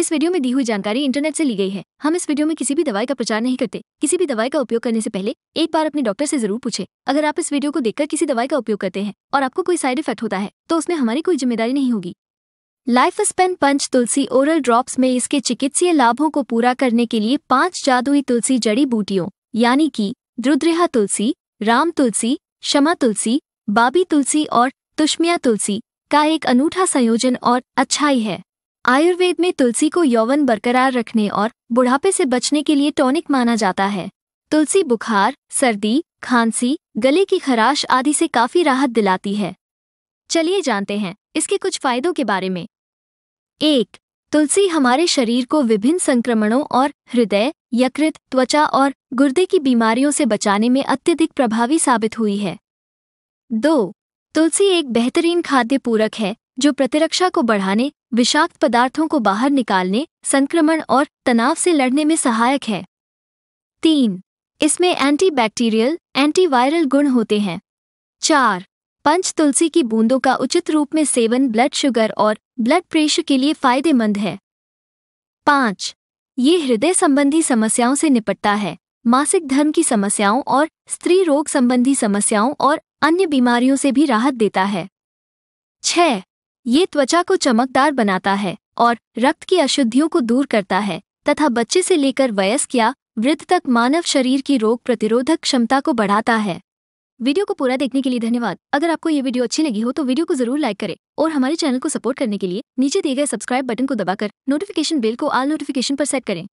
इस वीडियो में दी हुई जानकारी इंटरनेट से ली गई है हम इस वीडियो में किसी भी दवाई का प्रचार नहीं करते किसी भी दवाई का उपयोग करने से पहले एक बार अपने डॉक्टर से जरूर पूछे अगर आप इस वीडियो को देखकर किसी दवाई का उपयोग करते हैं और आपको कोई साइड इफेक्ट होता है तो उसमें हमारी कोई जिम्मेदारी नहीं होगी life span Panch Tulsi oral drops में इसके चिकित्सीय लाभों को पूरा करने के लिए पांच जादुई तुलसी जड़ी बूटियों यानी की द्रुद्रेहा तुलसी राम तुलसी क्षमा तुलसी बाबी तुलसी और तुष्मिया तुलसी का एक अनूठा संयोजन और अच्छाई है आयुर्वेद में तुलसी को यौवन बरकरार रखने और बुढ़ापे से बचने के लिए टॉनिक माना जाता है तुलसी बुखार सर्दी खांसी गले की खराश आदि से काफी राहत दिलाती है चलिए जानते हैं इसके कुछ फायदों के बारे में एक तुलसी हमारे शरीर को विभिन्न संक्रमणों और हृदय यकृत त्वचा और गुर्दे की बीमारियों से बचाने में अत्यधिक प्रभावी साबित हुई है दो तुलसी एक बेहतरीन खाद्य पूरक है जो प्रतिरक्षा को बढ़ाने विषाक्त पदार्थों को बाहर निकालने संक्रमण और तनाव से लड़ने में सहायक है तीन इसमें एंटीबैक्टीरियल एंटीवायरल गुण होते हैं चार पंच तुलसी की बूंदों का उचित रूप में सेवन ब्लड शुगर और ब्लड प्रेशर के लिए फायदेमंद है पाँच ये हृदय संबंधी समस्याओं से निपटता है मासिक धर्म की समस्याओं और स्त्री रोग संबंधी समस्याओं और अन्य बीमारियों से भी राहत देता है छह ये त्वचा को चमकदार बनाता है और रक्त की अशुद्धियों को दूर करता है तथा बच्चे से लेकर वयस्क या वृद्ध तक मानव शरीर की रोग प्रतिरोधक क्षमता को बढ़ाता है वीडियो को पूरा देखने के लिए धन्यवाद अगर आपको ये वीडियो अच्छी लगी हो तो वीडियो को जरूर लाइक करें और हमारे चैनल को सपोर्ट करने के लिए नीचे दिए गए सब्सक्राइब बटन को दबाकर नोटिफिकेशन बेल को आल नोटिफिकेशन पर सेट करें